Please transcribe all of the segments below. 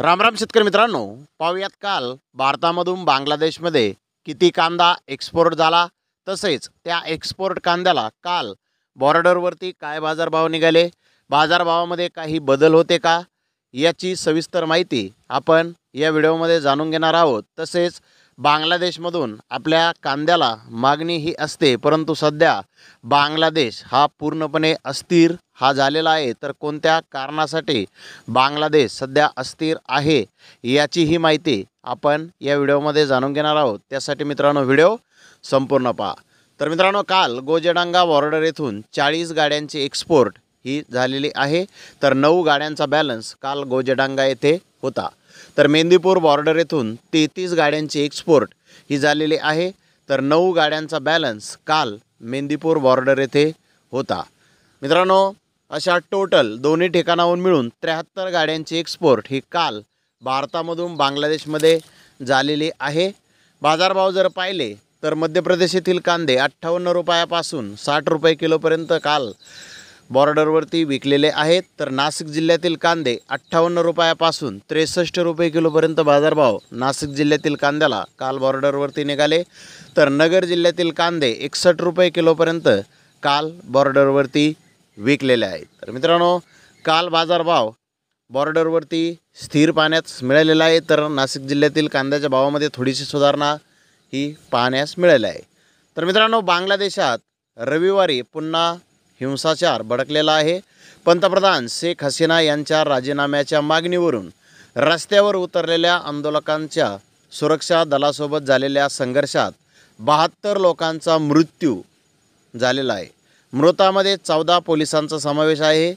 रामराम शेतकरी मित्रांनो पाहुयात काल भारतामधून बांगलादेशमध्ये किती कांदा एक्सपोर्ट झाला तसेच त्या एक्सपोर्ट कांद्याला काल बॉर्डरवरती काय बाजारभाव निघाले बाजारभावामध्ये काही बदल होते का याची सविस्तर माहिती आपण या व्हिडिओमध्ये जाणून घेणार आहोत तसेच बांगलादेशमधून आपल्या कांद्याला मागणी ही असते परंतु सध्या बांगलादेश हा पूर्णपणे अस्थिर हा झालेला आहे तर कोणत्या कारणासाठी बांगलादेश सध्या अस्थिर आहे याचीही माहिती आपण या व्हिडिओमध्ये जाणून घेणार आहोत त्यासाठी मित्रांनो व्हिडिओ संपूर्ण पहा तर मित्रांनो काल गोजेडांगा बॉर्डर येथून चाळीस गाड्यांची एक्सपोर्ट ही झालेली आहे तर नऊ गाड्यांचा बॅलन्स काल गोजेडांगा येथे होता तर मेंदीपूर बॉर्डर येथून तेहतीस गाड्यांची एक्सपोर्ट ही झालेली आहे तर नऊ गाड्यांचा बॅलन्स काल मेंदीपूर बॉर्डर येथे होता मित्रांनो अशा टोटल दोन्ही ठिकाणाहून मिळून त्र्याहत्तर गाड्यांची एक्सपोर्ट ही काल भारतामधून बांगलादेशमध्ये झालेली आहे बाजारभाव जर पाहिले तर मध्य प्रदेश येथील कांदे अठ्ठावन्न रुपयापासून साठ रुपये किलोपर्यंत काल बॉर्डरवरती विकलेले आहेत तर नाशिक जिल्ह्यातील कांदे अठ्ठावन्न रुपयापासून त्रेसष्ट रुपये किलोपर्यंत बाजारभाव नाशिक जिल्ह्यातील कांद्याला काल बॉर्डरवरती निघाले तर नगर जिल्ह्यातील कांदे एकसष्ट रुपये किलोपर्यंत काल बॉर्डरवरती विकलेले आहेत तर मित्रांनो काल बाजारभाव बॉर्डरवरती स्थिर पाण्यास मिळालेला आहे तर नाशिक जिल्ह्यातील कांद्याच्या भावामध्ये थोडीशी सुधारणा ही पाहण्यास मिळाली आहे तर मित्रांनो बांगलादेशात रविवारी पुन्हा हिंसाचार भडकलेला आहे पंतप्रधान शेख हसीना यांच्या राजीनाम्याच्या मागणीवरून रस्त्यावर उतरलेल्या आंदोलकांच्या सुरक्षा दलासोबत झालेल्या संघर्षात बहात्तर लोकांचा मृत्यू झालेला आहे मृतामध्ये चौदा पोलिसांचा समावेश आहे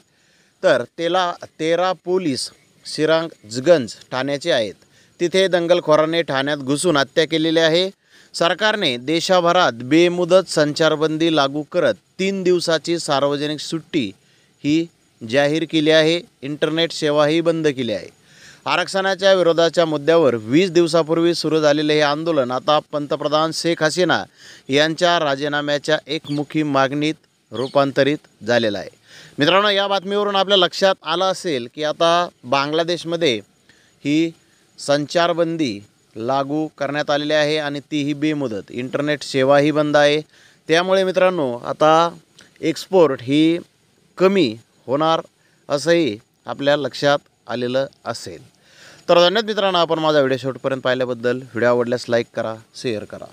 तर तेला तेरा पोलीस सिरांग जगंज ठाण्याचे आहेत तिथे दंगलखोरांनी ठाण्यात घुसून हत्या केलेली आहे सरकारने देशभरात बेमुदत संचारबंदी लागू करत तीन दिवसाची सार्वजनिक सुट्टी ही जाहीर केली आहे इंटरनेट सेवाही बंद केली आहे आरक्षणाच्या विरोधाच्या मुद्द्यावर वीस दिवसापूर्वी सुरू झालेले हे आंदोलन आता पंतप्रधान शेख हसीना यांच्या राजीनाम्याच्या एकमुखी मागणीत रूपांतरित झालेलं आहे मित्रांनो या बातमीवरून आपल्या लक्षात आलं असेल की आता बांगलादेशमध्ये ही संचारबंदी लागू करण्यात आलेली आहे आणि तीही बेमुदत इंटरनेट सेवाही बंद आहे त्यामुळे मित्रांनो आता एक्सपोर्ट ही कमी होणार असंही आपल्या लक्षात आलेलं असेल तर धन्यवाद मित्रांनो आपण माझा व्हिडिओ शेवटपर्यंत पाहिल्याबद्दल व्हिडिओ आवडल्यास लाईक करा शेअर करा